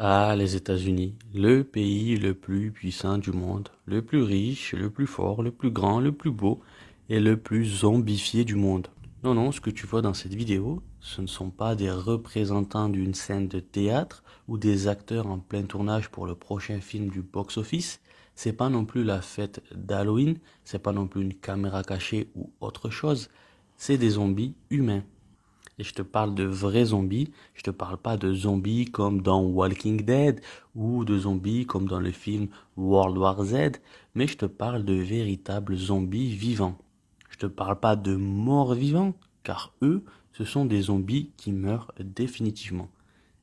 Ah, les États-Unis, le pays le plus puissant du monde, le plus riche, le plus fort, le plus grand, le plus beau et le plus zombifié du monde. Non, non, ce que tu vois dans cette vidéo, ce ne sont pas des représentants d'une scène de théâtre ou des acteurs en plein tournage pour le prochain film du box-office. C'est pas non plus la fête d'Halloween, c'est pas non plus une caméra cachée ou autre chose. C'est des zombies humains. Et je te parle de vrais zombies. Je te parle pas de zombies comme dans Walking Dead ou de zombies comme dans le film World War Z, mais je te parle de véritables zombies vivants. Je te parle pas de morts vivants, car eux, ce sont des zombies qui meurent définitivement.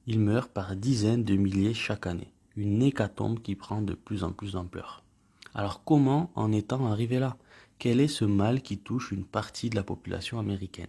Ils meurent par dizaines de milliers chaque année. Une hécatombe qui prend de plus en plus d'ampleur. Alors comment en étant arrivé là Quel est ce mal qui touche une partie de la population américaine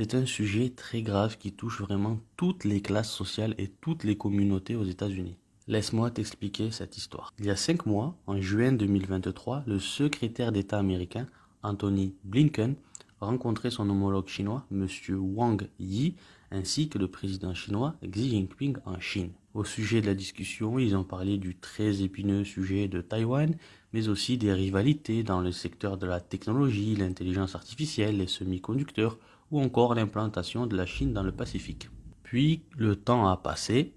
c'est un sujet très grave qui touche vraiment toutes les classes sociales et toutes les communautés aux États-Unis. Laisse-moi t'expliquer cette histoire. Il y a cinq mois, en juin 2023, le secrétaire d'État américain, Anthony Blinken, rencontrait son homologue chinois, M. Wang Yi, ainsi que le président chinois Xi Jinping en Chine. Au sujet de la discussion, ils ont parlé du très épineux sujet de Taïwan, mais aussi des rivalités dans le secteur de la technologie, l'intelligence artificielle, les semi-conducteurs, ou encore l'implantation de la Chine dans le Pacifique. Puis le temps a passé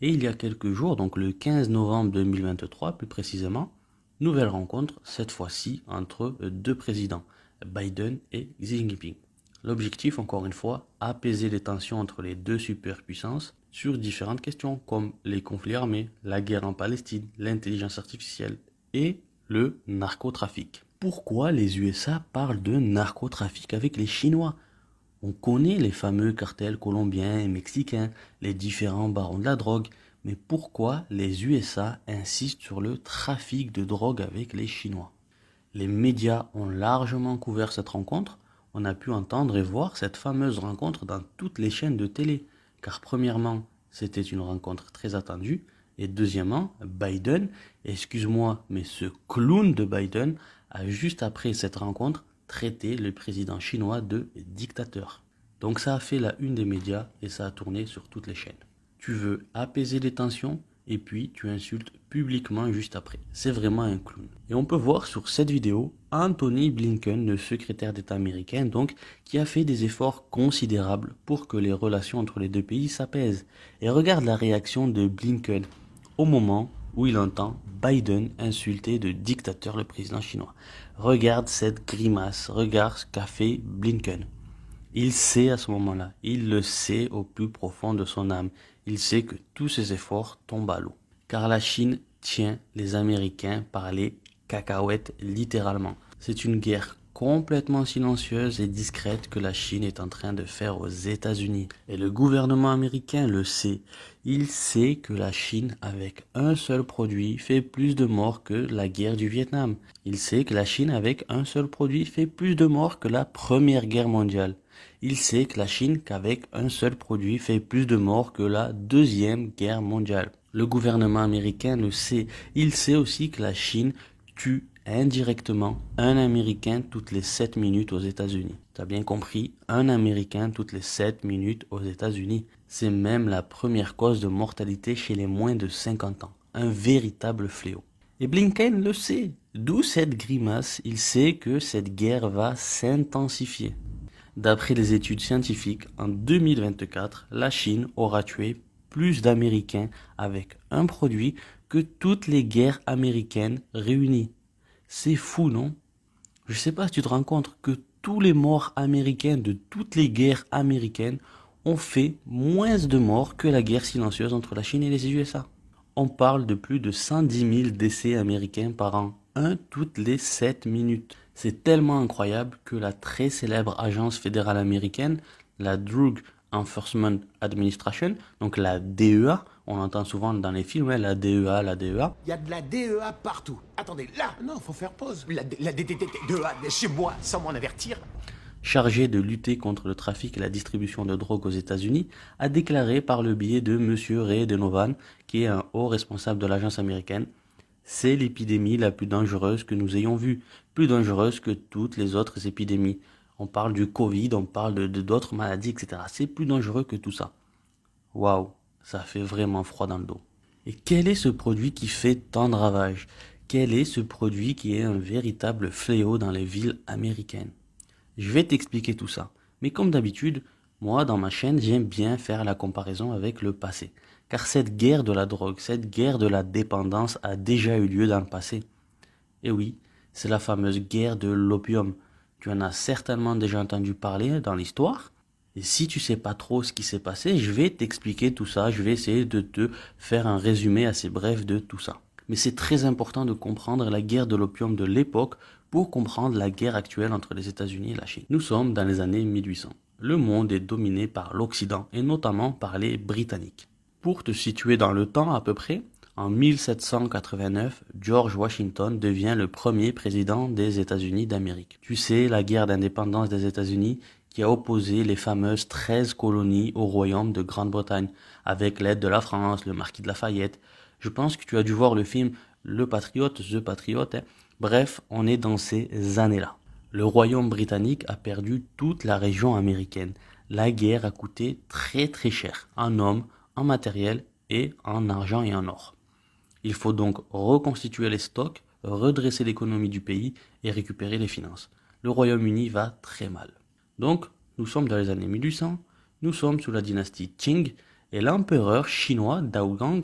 et il y a quelques jours, donc le 15 novembre 2023 plus précisément, nouvelle rencontre, cette fois-ci entre deux présidents, Biden et Xi Jinping. L'objectif, encore une fois, apaiser les tensions entre les deux superpuissances sur différentes questions comme les conflits armés, la guerre en Palestine, l'intelligence artificielle et le narcotrafic. Pourquoi les USA parlent de narcotrafic avec les Chinois on connaît les fameux cartels colombiens et mexicains, les différents barons de la drogue, mais pourquoi les USA insistent sur le trafic de drogue avec les Chinois Les médias ont largement couvert cette rencontre, on a pu entendre et voir cette fameuse rencontre dans toutes les chaînes de télé, car premièrement, c'était une rencontre très attendue, et deuxièmement, Biden, excuse-moi, mais ce clown de Biden a juste après cette rencontre traiter le président chinois de dictateur. Donc ça a fait la une des médias et ça a tourné sur toutes les chaînes. Tu veux apaiser les tensions et puis tu insultes publiquement juste après. C'est vraiment un clown. Et on peut voir sur cette vidéo Anthony Blinken, le secrétaire d'État américain donc, qui a fait des efforts considérables pour que les relations entre les deux pays s'apaisent. Et regarde la réaction de Blinken au moment où il entend Biden insulter de dictateur le président chinois. Regarde cette grimace, regarde ce qu'a fait Blinken. Il sait à ce moment-là, il le sait au plus profond de son âme, il sait que tous ses efforts tombent à l'eau. Car la Chine tient les Américains par les cacahuètes littéralement. C'est une guerre complètement silencieuse et discrète que la Chine est en train de faire aux États-Unis. Et le gouvernement américain le sait. Il sait que la Chine, avec un seul produit, fait plus de morts que la guerre du Vietnam. Il sait que la Chine, avec un seul produit, fait plus de morts que la Première Guerre mondiale. Il sait que la Chine, qu'avec un seul produit, fait plus de morts que la Deuxième Guerre mondiale. Le gouvernement américain le sait. Il sait aussi que la Chine tue indirectement un Américain toutes les 7 minutes aux États-Unis. T'as bien compris, un Américain toutes les 7 minutes aux États-Unis. C'est même la première cause de mortalité chez les moins de 50 ans. Un véritable fléau. Et Blinken le sait. D'où cette grimace, il sait que cette guerre va s'intensifier. D'après les études scientifiques, en 2024, la Chine aura tué plus d'Américains avec un produit que toutes les guerres américaines réunies. C'est fou, non Je sais pas si tu te rends compte que tous les morts américains de toutes les guerres américaines ont fait moins de morts que la guerre silencieuse entre la Chine et les USA. On parle de plus de 110 000 décès américains par an, un toutes les 7 minutes. C'est tellement incroyable que la très célèbre agence fédérale américaine, la Drug Enforcement Administration, donc la DEA, on entend souvent dans les films hein, la DEA, la DEA. Il y a de la DEA partout. Attendez, là ah Non, faut faire pause. La, la DEA chez moi, sans m'en avertir. Chargé de lutter contre le trafic et la distribution de drogue aux États-Unis, a déclaré par le biais de M. Ray Denovan, qui est un haut responsable de l'agence américaine, c'est l'épidémie la plus dangereuse que nous ayons vue, plus dangereuse que toutes les autres épidémies. On parle du Covid, on parle de d'autres maladies, etc. C'est plus dangereux que tout ça. Waouh ça fait vraiment froid dans le dos. Et quel est ce produit qui fait tant de ravages Quel est ce produit qui est un véritable fléau dans les villes américaines Je vais t'expliquer tout ça. Mais comme d'habitude, moi dans ma chaîne, j'aime bien faire la comparaison avec le passé. Car cette guerre de la drogue, cette guerre de la dépendance a déjà eu lieu dans le passé. Et oui, c'est la fameuse guerre de l'opium. Tu en as certainement déjà entendu parler dans l'histoire. Et si tu sais pas trop ce qui s'est passé, je vais t'expliquer tout ça, je vais essayer de te faire un résumé assez bref de tout ça. Mais c'est très important de comprendre la guerre de l'opium de l'époque pour comprendre la guerre actuelle entre les États-Unis et la Chine. Nous sommes dans les années 1800. Le monde est dominé par l'Occident et notamment par les Britanniques. Pour te situer dans le temps à peu près, en 1789, George Washington devient le premier président des États-Unis d'Amérique. Tu sais, la guerre d'indépendance des États-Unis qui a opposé les fameuses 13 colonies au royaume de Grande-Bretagne, avec l'aide de la France, le marquis de Lafayette. Je pense que tu as dû voir le film Le Patriote, The Patriote. Hein. Bref, on est dans ces années-là. Le royaume britannique a perdu toute la région américaine. La guerre a coûté très très cher, en hommes, en matériel et en argent et en or. Il faut donc reconstituer les stocks, redresser l'économie du pays et récupérer les finances. Le Royaume-Uni va très mal. Donc, nous sommes dans les années 1800, nous sommes sous la dynastie Qing, et l'empereur chinois Daogang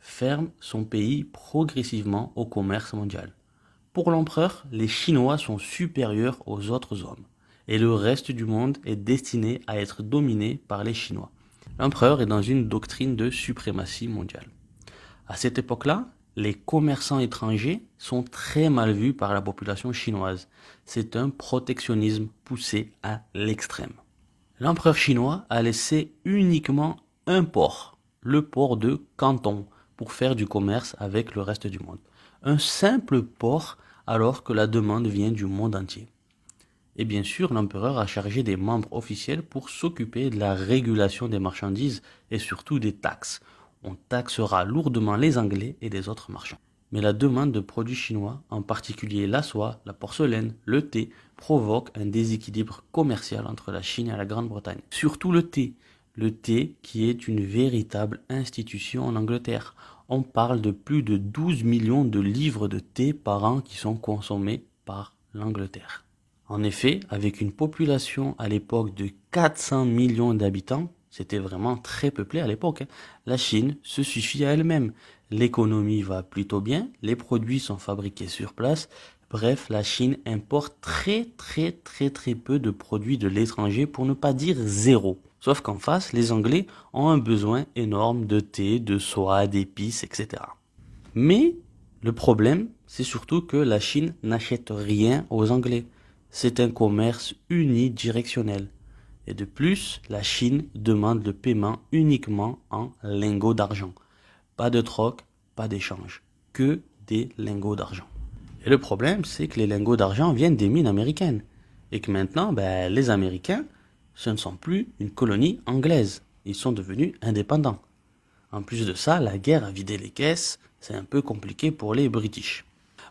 ferme son pays progressivement au commerce mondial. Pour l'empereur, les Chinois sont supérieurs aux autres hommes, et le reste du monde est destiné à être dominé par les Chinois. L'empereur est dans une doctrine de suprématie mondiale. À cette époque-là, les commerçants étrangers sont très mal vus par la population chinoise. C'est un protectionnisme poussé à l'extrême. L'empereur chinois a laissé uniquement un port, le port de Canton, pour faire du commerce avec le reste du monde. Un simple port alors que la demande vient du monde entier. Et bien sûr, l'empereur a chargé des membres officiels pour s'occuper de la régulation des marchandises et surtout des taxes on taxera lourdement les Anglais et des autres marchands. Mais la demande de produits chinois, en particulier la soie, la porcelaine, le thé, provoque un déséquilibre commercial entre la Chine et la Grande-Bretagne. Surtout le thé. Le thé qui est une véritable institution en Angleterre. On parle de plus de 12 millions de livres de thé par an qui sont consommés par l'Angleterre. En effet, avec une population à l'époque de 400 millions d'habitants, c'était vraiment très peuplé à l'époque. Hein. La Chine se suffit à elle-même. L'économie va plutôt bien, les produits sont fabriqués sur place. Bref, la Chine importe très très très très peu de produits de l'étranger pour ne pas dire zéro. Sauf qu'en face, les Anglais ont un besoin énorme de thé, de soie, d'épices, etc. Mais le problème, c'est surtout que la Chine n'achète rien aux Anglais. C'est un commerce unidirectionnel. Et de plus, la Chine demande le paiement uniquement en lingots d'argent. Pas de troc, pas d'échange. Que des lingots d'argent. Et le problème, c'est que les lingots d'argent viennent des mines américaines. Et que maintenant, ben, les Américains, ce ne sont plus une colonie anglaise. Ils sont devenus indépendants. En plus de ça, la guerre a vidé les caisses. C'est un peu compliqué pour les British.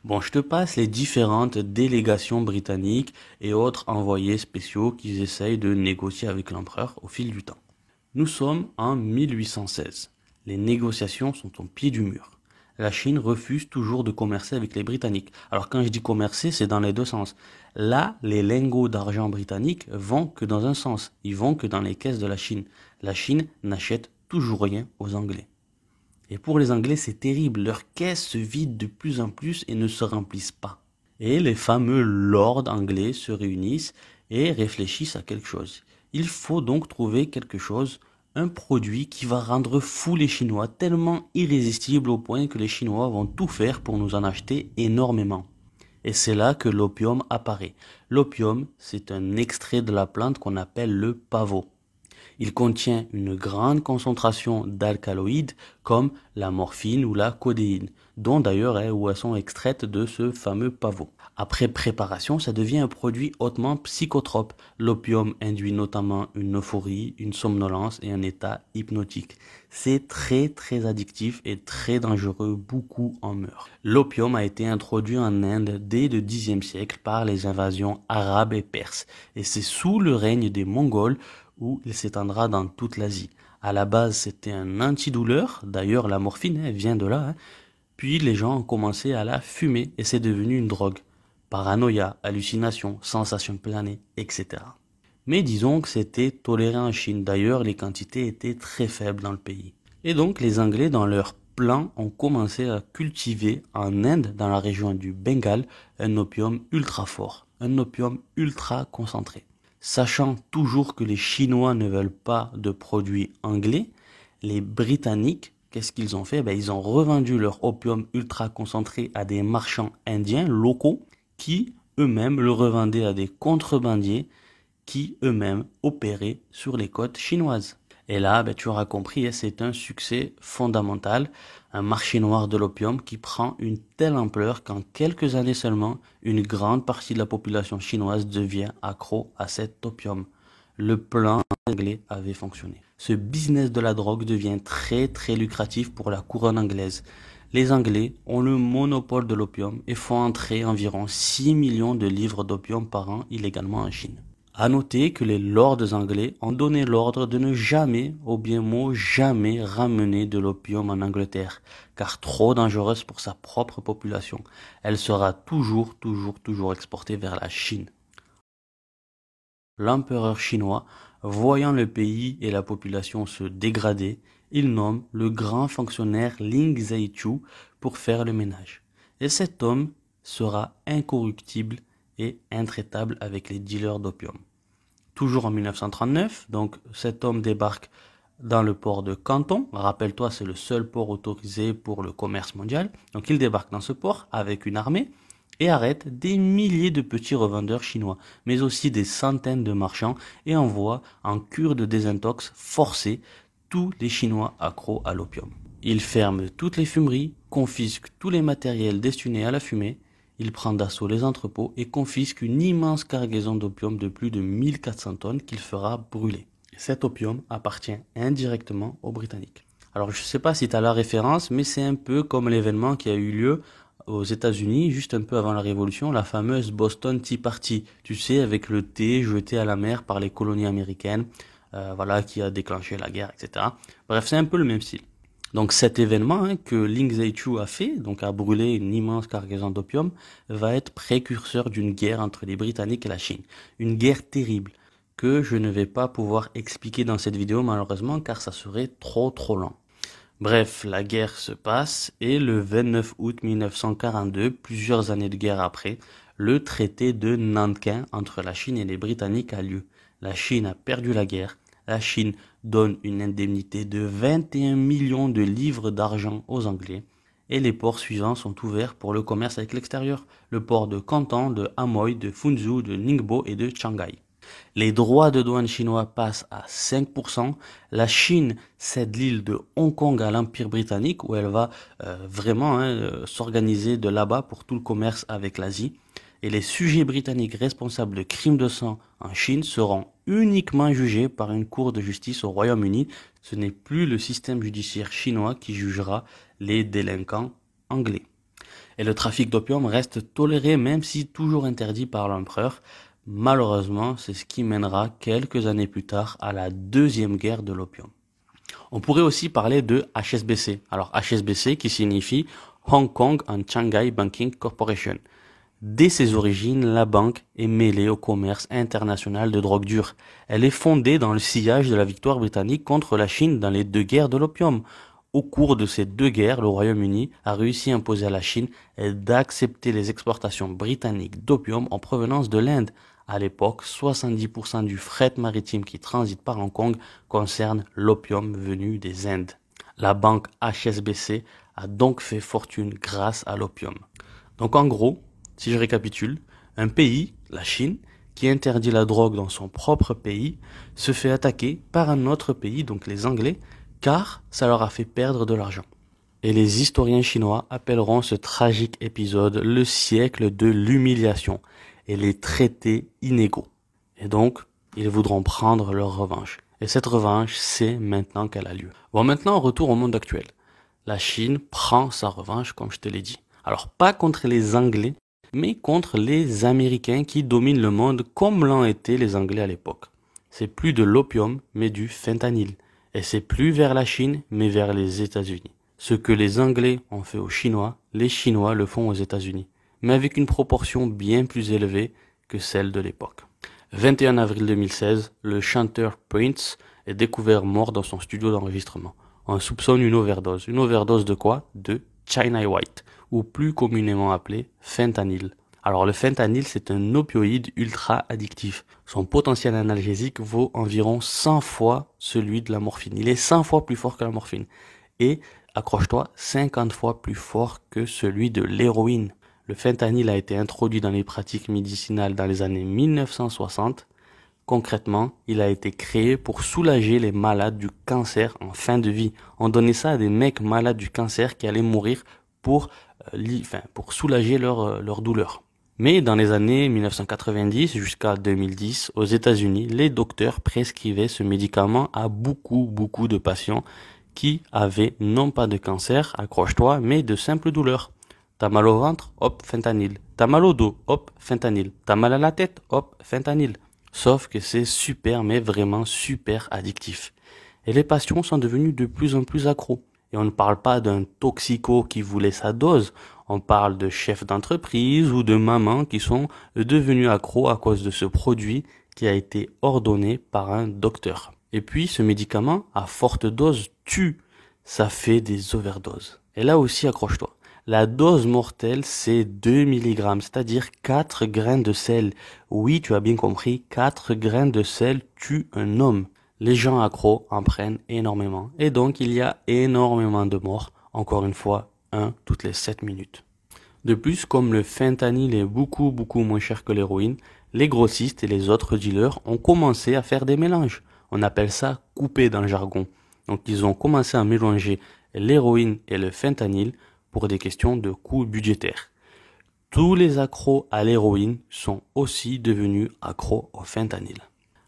Bon, je te passe les différentes délégations britanniques et autres envoyés spéciaux qui essayent de négocier avec l'empereur au fil du temps. Nous sommes en 1816. Les négociations sont au pied du mur la Chine refuse toujours de commercer avec les Britanniques. Alors quand je dis commercer, c'est dans les deux sens. Là, les lingots d'argent britanniques vont que dans un sens, ils vont que dans les caisses de la Chine. La Chine n'achète toujours rien aux Anglais. Et pour les Anglais, c'est terrible, leurs caisses se vident de plus en plus et ne se remplissent pas. Et les fameux lords anglais se réunissent et réfléchissent à quelque chose. Il faut donc trouver quelque chose, un produit qui va rendre fous les Chinois, tellement irrésistible au point que les Chinois vont tout faire pour nous en acheter énormément. Et c'est là que l'opium apparaît. L'opium, c'est un extrait de la plante qu'on appelle le pavot. Il contient une grande concentration d'alcaloïdes comme la morphine ou la codéine, dont d'ailleurs elles sont extraites de ce fameux pavot. Après préparation, ça devient un produit hautement psychotrope. L'opium induit notamment une euphorie, une somnolence et un état hypnotique. C'est très très addictif et très dangereux, beaucoup en meurent. L'opium a été introduit en Inde dès le Xe siècle par les invasions arabes et perses, et c'est sous le règne des Mongols où il s'étendra dans toute l'Asie. À la base, c'était un antidouleur. D'ailleurs, la morphine vient de là. Hein. Puis les gens ont commencé à la fumer et c'est devenu une drogue. Paranoïa, hallucinations, sensations planées, etc. Mais disons que c'était toléré en Chine. D'ailleurs, les quantités étaient très faibles dans le pays. Et donc, les Anglais, dans leur plan, ont commencé à cultiver en Inde, dans la région du Bengale, un opium ultra fort, un opium ultra concentré. Sachant toujours que les Chinois ne veulent pas de produits anglais, les Britanniques, qu'est-ce qu'ils ont fait ben, Ils ont revendu leur opium ultra concentré à des marchands indiens locaux qui eux-mêmes le revendaient à des contrebandiers qui eux-mêmes opéraient sur les côtes chinoises. Et là, ben, tu auras compris, hein, c'est un succès fondamental, un marché noir de l'opium qui prend une telle ampleur qu'en quelques années seulement, une grande partie de la population chinoise devient accro à cet opium. Le plan anglais avait fonctionné. Ce business de la drogue devient très très lucratif pour la couronne anglaise. Les Anglais ont le monopole de l'opium et font entrer environ 6 millions de livres d'opium par an illégalement en Chine. À noter que les lords anglais ont donné l'ordre de ne jamais, au bien mot jamais, ramener de l'opium en Angleterre, car trop dangereuse pour sa propre population. Elle sera toujours, toujours, toujours exportée vers la Chine. L'empereur chinois, voyant le pays et la population se dégrader, il nomme le grand fonctionnaire Ling Zaichu pour faire le ménage. Et cet homme sera incorruptible et intraitable avec les dealers d'opium. Toujours en 1939, donc cet homme débarque dans le port de Canton. Rappelle-toi, c'est le seul port autorisé pour le commerce mondial. Donc il débarque dans ce port avec une armée et arrête des milliers de petits revendeurs chinois, mais aussi des centaines de marchands et envoie en cure de désintox forcée tous les Chinois accros à l'opium. Il ferme toutes les fumeries, confisque tous les matériels destinés à la fumée il prend d'assaut les entrepôts et confisque une immense cargaison d'opium de plus de 1400 tonnes qu'il fera brûler. Cet opium appartient indirectement aux Britanniques. Alors je ne sais pas si tu as la référence, mais c'est un peu comme l'événement qui a eu lieu aux États-Unis, juste un peu avant la Révolution, la fameuse Boston Tea Party, tu sais, avec le thé jeté à la mer par les colonies américaines, euh, voilà, qui a déclenché la guerre, etc. Bref, c'est un peu le même style. Donc cet événement hein, que Ling Zaichu a fait, donc a brûlé une immense cargaison d'opium, va être précurseur d'une guerre entre les Britanniques et la Chine. Une guerre terrible que je ne vais pas pouvoir expliquer dans cette vidéo malheureusement car ça serait trop trop long. Bref, la guerre se passe et le 29 août 1942, plusieurs années de guerre après, le traité de Nankin entre la Chine et les Britanniques a lieu. La Chine a perdu la guerre, la Chine donne une indemnité de 21 millions de livres d'argent aux Anglais. Et les ports suivants sont ouverts pour le commerce avec l'extérieur, le port de Canton, de Amoy, de Funzhou, de Ningbo et de Shanghai. Les droits de douane chinois passent à 5%. La Chine cède l'île de Hong Kong à l'Empire britannique où elle va euh, vraiment hein, euh, s'organiser de là-bas pour tout le commerce avec l'Asie. Et les sujets britanniques responsables de crimes de sang en Chine seront uniquement jugé par une cour de justice au Royaume-Uni. Ce n'est plus le système judiciaire chinois qui jugera les délinquants anglais. Et le trafic d'opium reste toléré même si toujours interdit par l'empereur. Malheureusement, c'est ce qui mènera quelques années plus tard à la deuxième guerre de l'opium. On pourrait aussi parler de HSBC. Alors HSBC qui signifie Hong Kong and Shanghai Banking Corporation. Dès ses origines, la banque est mêlée au commerce international de drogue dure. Elle est fondée dans le sillage de la victoire britannique contre la Chine dans les deux guerres de l'opium. Au cours de ces deux guerres, le Royaume-Uni a réussi à imposer à la Chine d'accepter les exportations britanniques d'opium en provenance de l'Inde. À l'époque, 70% du fret maritime qui transite par Hong Kong concerne l'opium venu des Indes. La banque HSBC a donc fait fortune grâce à l'opium. Donc en gros, si je récapitule, un pays, la Chine, qui interdit la drogue dans son propre pays, se fait attaquer par un autre pays, donc les Anglais, car ça leur a fait perdre de l'argent. Et les historiens chinois appelleront ce tragique épisode le siècle de l'humiliation et les traités inégaux. Et donc, ils voudront prendre leur revanche. Et cette revanche, c'est maintenant qu'elle a lieu. Bon, maintenant, retour au monde actuel. La Chine prend sa revanche, comme je te l'ai dit. Alors, pas contre les Anglais, mais contre les Américains qui dominent le monde comme l'ont été les Anglais à l'époque. C'est plus de l'opium, mais du fentanyl. Et c'est plus vers la Chine, mais vers les États-Unis. Ce que les Anglais ont fait aux Chinois, les Chinois le font aux États-Unis, mais avec une proportion bien plus élevée que celle de l'époque. 21 avril 2016, le chanteur Prince est découvert mort dans son studio d'enregistrement. On soupçonne une overdose. Une overdose de quoi De China White ou plus communément appelé fentanyl. Alors le fentanyl, c'est un opioïde ultra addictif. Son potentiel analgésique vaut environ 100 fois celui de la morphine. Il est 100 fois plus fort que la morphine. Et, accroche-toi, 50 fois plus fort que celui de l'héroïne. Le fentanyl a été introduit dans les pratiques médicinales dans les années 1960 Concrètement, il a été créé pour soulager les malades du cancer en fin de vie. On donnait ça à des mecs malades du cancer qui allaient mourir pour euh, pour soulager leur, euh, leur douleur. Mais dans les années 1990 jusqu'à 2010, aux États-Unis, les docteurs prescrivaient ce médicament à beaucoup, beaucoup de patients qui avaient non pas de cancer, accroche-toi, mais de simples douleurs. T'as mal au ventre, hop, fentanyl. T'as mal au dos, hop, fentanyl. T'as mal à la tête, hop, fentanyl. Sauf que c'est super, mais vraiment super addictif. Et les patients sont devenus de plus en plus accros. Et on ne parle pas d'un toxico qui voulait sa dose. On parle de chefs d'entreprise ou de mamans qui sont devenus accros à cause de ce produit qui a été ordonné par un docteur. Et puis, ce médicament à forte dose tue. Ça fait des overdoses. Et là aussi, accroche-toi. La dose mortelle, c'est 2 mg, c'est-à-dire 4 grains de sel. Oui, tu as bien compris, 4 grains de sel tuent un homme les gens accros en prennent énormément. Et donc, il y a énormément de morts, encore une fois, un toutes les 7 minutes. De plus, comme le fentanyl est beaucoup beaucoup moins cher que l'héroïne, les grossistes et les autres dealers ont commencé à faire des mélanges. On appelle ça couper dans le jargon. Donc ils ont commencé à mélanger l'héroïne et le fentanyl pour des questions de coûts budgétaires. Tous les accros à l'héroïne sont aussi devenus accros au fentanyl.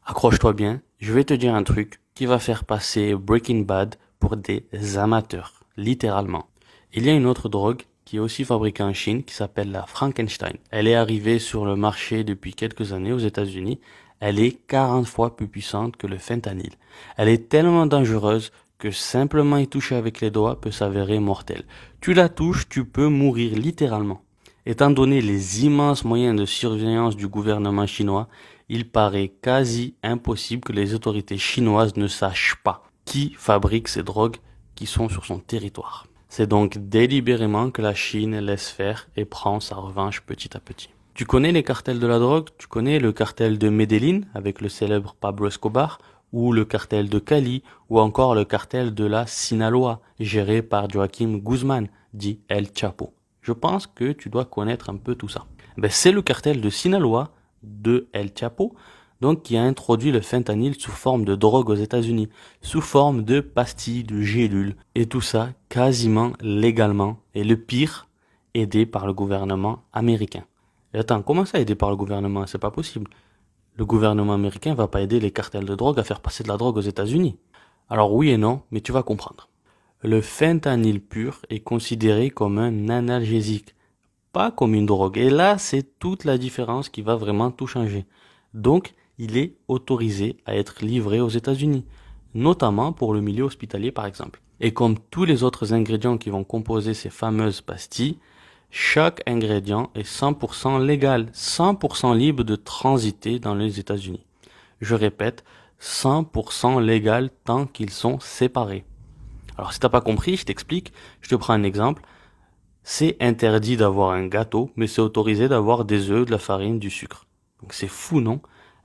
Accroche-toi bien, je vais te dire un truc qui va faire passer Breaking Bad pour des amateurs, littéralement. Il y a une autre drogue qui est aussi fabriquée en Chine qui s'appelle la Frankenstein. Elle est arrivée sur le marché depuis quelques années aux États-Unis. Elle est 40 fois plus puissante que le fentanyl. Elle est tellement dangereuse que simplement y toucher avec les doigts peut s'avérer mortel. Tu la touches, tu peux mourir littéralement. Étant donné les immenses moyens de surveillance du gouvernement chinois, il paraît quasi impossible que les autorités chinoises ne sachent pas qui fabrique ces drogues qui sont sur son territoire. C'est donc délibérément que la Chine laisse faire et prend sa revanche petit à petit. Tu connais les cartels de la drogue, tu connais le cartel de Medellin avec le célèbre Pablo Escobar, ou le cartel de Cali, ou encore le cartel de la Sinaloa, géré par Joaquim Guzman, dit El Chapo. Je pense que tu dois connaître un peu tout ça. Ben, c'est le cartel de Sinaloa de El Chapo, donc qui a introduit le fentanyl sous forme de drogue aux États-Unis, sous forme de pastilles, de gélules, et tout ça quasiment légalement, et le pire, aidé par le gouvernement américain. Et attends, comment ça aidé par le gouvernement C'est pas possible. Le gouvernement américain va pas aider les cartels de drogue à faire passer de la drogue aux États-Unis. Alors oui et non, mais tu vas comprendre. Le fentanyl pur est considéré comme un analgésique, comme une drogue. Et là, c'est toute la différence qui va vraiment tout changer. Donc, il est autorisé à être livré aux États-Unis, notamment pour le milieu hospitalier par exemple. Et comme tous les autres ingrédients qui vont composer ces fameuses pastilles, chaque ingrédient est 100% légal, 100% libre de transiter dans les États-Unis. Je répète, 100% légal tant qu'ils sont séparés. Alors si t'as pas compris, je t'explique, je te prends un exemple. C'est interdit d'avoir un gâteau, mais c'est autorisé d'avoir des œufs, de la farine, du sucre. Donc c'est fou, non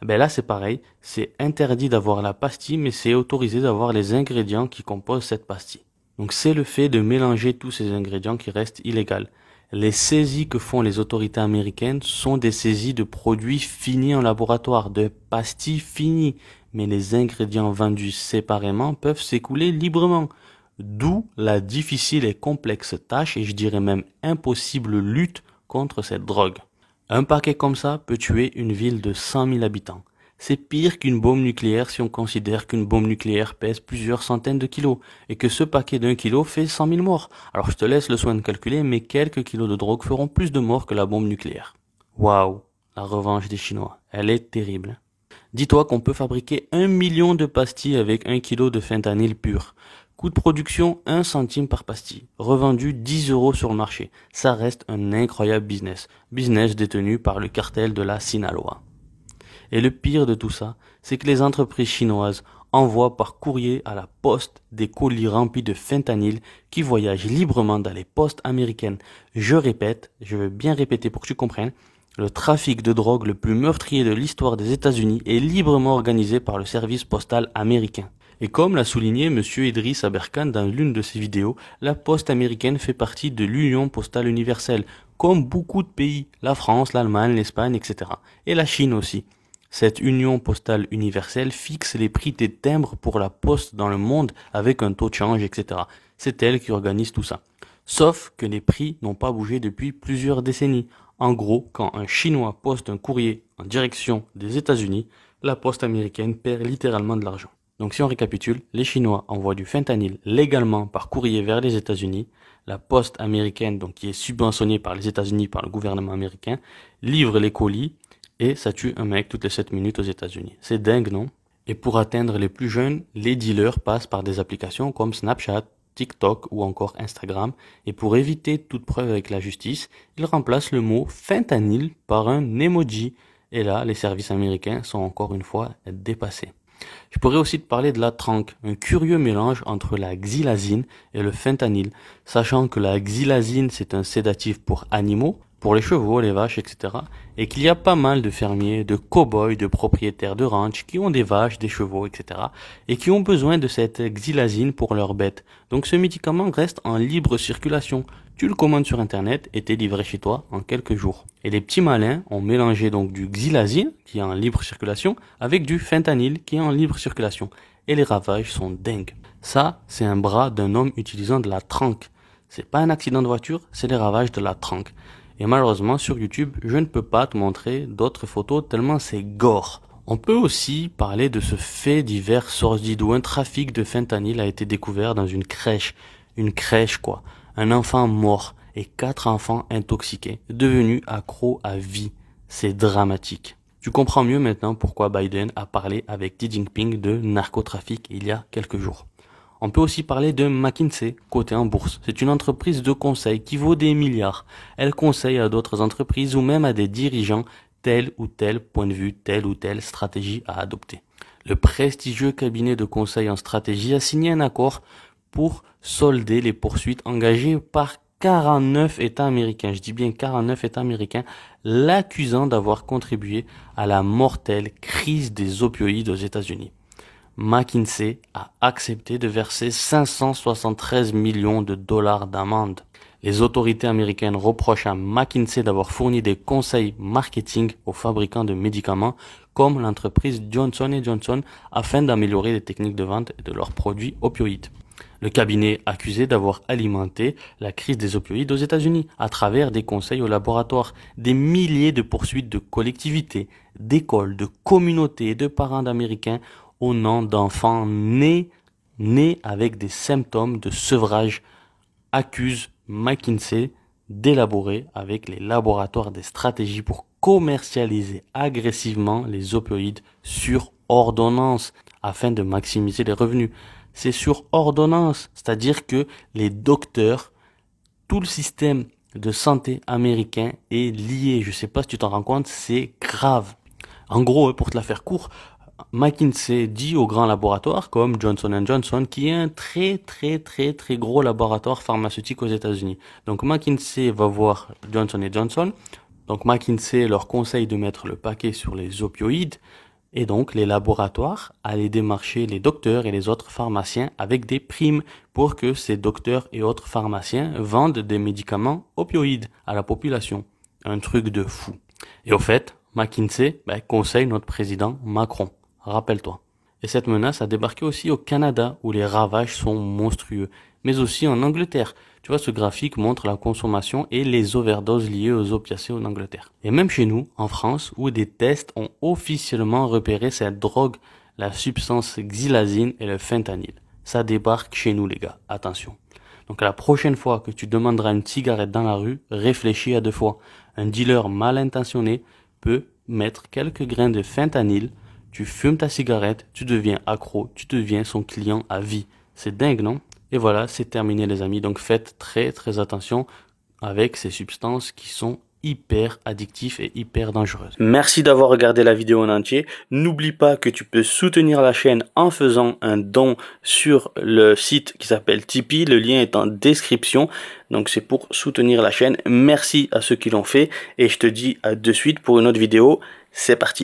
ben là c'est pareil, c'est interdit d'avoir la pastille mais c'est autorisé d'avoir les ingrédients qui composent cette pastille. Donc c'est le fait de mélanger tous ces ingrédients qui reste illégal. Les saisies que font les autorités américaines sont des saisies de produits finis en laboratoire, de pastilles finies, mais les ingrédients vendus séparément peuvent s'écouler librement. D'où la difficile et complexe tâche et je dirais même impossible lutte contre cette drogue. Un paquet comme ça peut tuer une ville de 100 000 habitants. C'est pire qu'une bombe nucléaire si on considère qu'une bombe nucléaire pèse plusieurs centaines de kilos et que ce paquet d'un kilo fait 100 000 morts. Alors je te laisse le soin de calculer, mais quelques kilos de drogue feront plus de morts que la bombe nucléaire. Waouh, la revanche des Chinois, elle est terrible. Dis-toi qu'on peut fabriquer un million de pastilles avec un kilo de fentanyl pur. Coût de production 1 centime par pastille, revendu 10 euros sur le marché. Ça reste un incroyable business, business détenu par le cartel de la Sinaloa. Et le pire de tout ça, c'est que les entreprises chinoises envoient par courrier à la poste des colis remplis de fentanyl qui voyagent librement dans les postes américaines. Je répète, je veux bien répéter pour que tu comprennes, le trafic de drogue le plus meurtrier de l'histoire des États-Unis est librement organisé par le service postal américain. Et comme l'a souligné M. Idriss Aberkan dans l'une de ses vidéos, la poste américaine fait partie de l'Union postale universelle, comme beaucoup de pays, la France, l'Allemagne, l'Espagne, etc. Et la Chine aussi. Cette union postale universelle fixe les prix des timbres pour la poste dans le monde avec un taux de change, etc. C'est elle qui organise tout ça. Sauf que les prix n'ont pas bougé depuis plusieurs décennies. En gros, quand un Chinois poste un courrier en direction des États-Unis, la poste américaine perd littéralement de l'argent. Donc si on récapitule, les Chinois envoient du fentanyl légalement par courrier vers les États-Unis. La poste américaine, donc qui est subventionnée par les États-Unis, par le gouvernement américain, livre les colis et ça tue un mec toutes les 7 minutes aux États-Unis. C'est dingue, non Et pour atteindre les plus jeunes, les dealers passent par des applications comme Snapchat, TikTok ou encore Instagram, et pour éviter toute preuve avec la justice, ils remplacent le mot fentanyl par un emoji. Et là, les services américains sont encore une fois dépassés. Je pourrais aussi te parler de la tranque, un curieux mélange entre la xylazine et le fentanyl, sachant que la xylazine c'est un sédatif pour animaux, pour les chevaux, les vaches, etc. Et qu'il y a pas mal de fermiers, de cow-boys, de propriétaires de ranch qui ont des vaches, des chevaux, etc. Et qui ont besoin de cette xylazine pour leurs bêtes. Donc ce médicament reste en libre circulation. Tu le commandes sur internet et t'es livré chez toi en quelques jours. Et les petits malins ont mélangé donc du xylazine, qui est en libre circulation, avec du fentanyl, qui est en libre circulation. Et les ravages sont dingues. Ça, c'est un bras d'un homme utilisant de la tranque. C'est pas un accident de voiture, c'est les ravages de la tranque. Et malheureusement, sur YouTube, je ne peux pas te montrer d'autres photos tellement c'est gore. On peut aussi parler de ce fait divers sordide où un trafic de fentanyl a été découvert dans une crèche. Une crèche quoi. Un enfant mort et quatre enfants intoxiqués, devenus accros à vie. C'est dramatique. Tu comprends mieux maintenant pourquoi Biden a parlé avec Xi Jinping de narcotrafic il y a quelques jours. On peut aussi parler de McKinsey, côté en bourse. C'est une entreprise de conseil qui vaut des milliards. Elle conseille à d'autres entreprises ou même à des dirigeants tel ou tel point de vue, telle ou telle stratégie à adopter. Le prestigieux cabinet de conseil en stratégie a signé un accord pour solder les poursuites engagées par 49 États américains, je dis bien 49 États américains, l'accusant d'avoir contribué à la mortelle crise des opioïdes aux États-Unis. McKinsey a accepté de verser 573 millions de dollars d'amende. Les autorités américaines reprochent à McKinsey d'avoir fourni des conseils marketing aux fabricants de médicaments comme l'entreprise Johnson Johnson afin d'améliorer les techniques de vente de leurs produits opioïdes. Le cabinet accusé d'avoir alimenté la crise des opioïdes aux États-Unis à travers des conseils aux laboratoires, des milliers de poursuites de collectivités, d'écoles, de communautés et de parents d'Américains au nom d'enfants nés, nés avec des symptômes de sevrage, accuse McKinsey d'élaborer avec les laboratoires des stratégies pour commercialiser agressivement les opioïdes sur ordonnance afin de maximiser les revenus. C'est sur ordonnance, c'est-à-dire que les docteurs, tout le système de santé américain est lié. Je sais pas si tu t'en rends compte, c'est grave. En gros, pour te la faire court, McKinsey dit aux grands laboratoires comme Johnson Johnson, qui est un très très très très gros laboratoire pharmaceutique aux États-Unis. Donc McKinsey va voir Johnson Johnson. Donc McKinsey leur conseille de mettre le paquet sur les opioïdes et donc les laboratoires allaient démarcher les docteurs et les autres pharmaciens avec des primes pour que ces docteurs et autres pharmaciens vendent des médicaments opioïdes à la population. Un truc de fou. Et au fait, McKinsey ben, conseille notre président Macron rappelle-toi. Et cette menace a débarqué aussi au Canada, où les ravages sont monstrueux, mais aussi en Angleterre. Tu vois, ce graphique montre la consommation et les overdoses liées aux opiacés en Angleterre. Et même chez nous, en France, où des tests ont officiellement repéré cette drogue, la substance xylazine et le fentanyl. Ça débarque chez nous, les gars. Attention. Donc la prochaine fois que tu demanderas une cigarette dans la rue, réfléchis à deux fois. Un dealer mal intentionné peut mettre quelques grains de fentanyl tu fumes ta cigarette, tu deviens accro, tu deviens son client à vie. C'est dingue, non Et voilà, c'est terminé les amis. Donc faites très très attention avec ces substances qui sont hyper addictives et hyper dangereuses. Merci d'avoir regardé la vidéo en entier. N'oublie pas que tu peux soutenir la chaîne en faisant un don sur le site qui s'appelle Tipeee. Le lien est en description. Donc c'est pour soutenir la chaîne. Merci à ceux qui l'ont fait et je te dis à de suite pour une autre vidéo. C'est parti.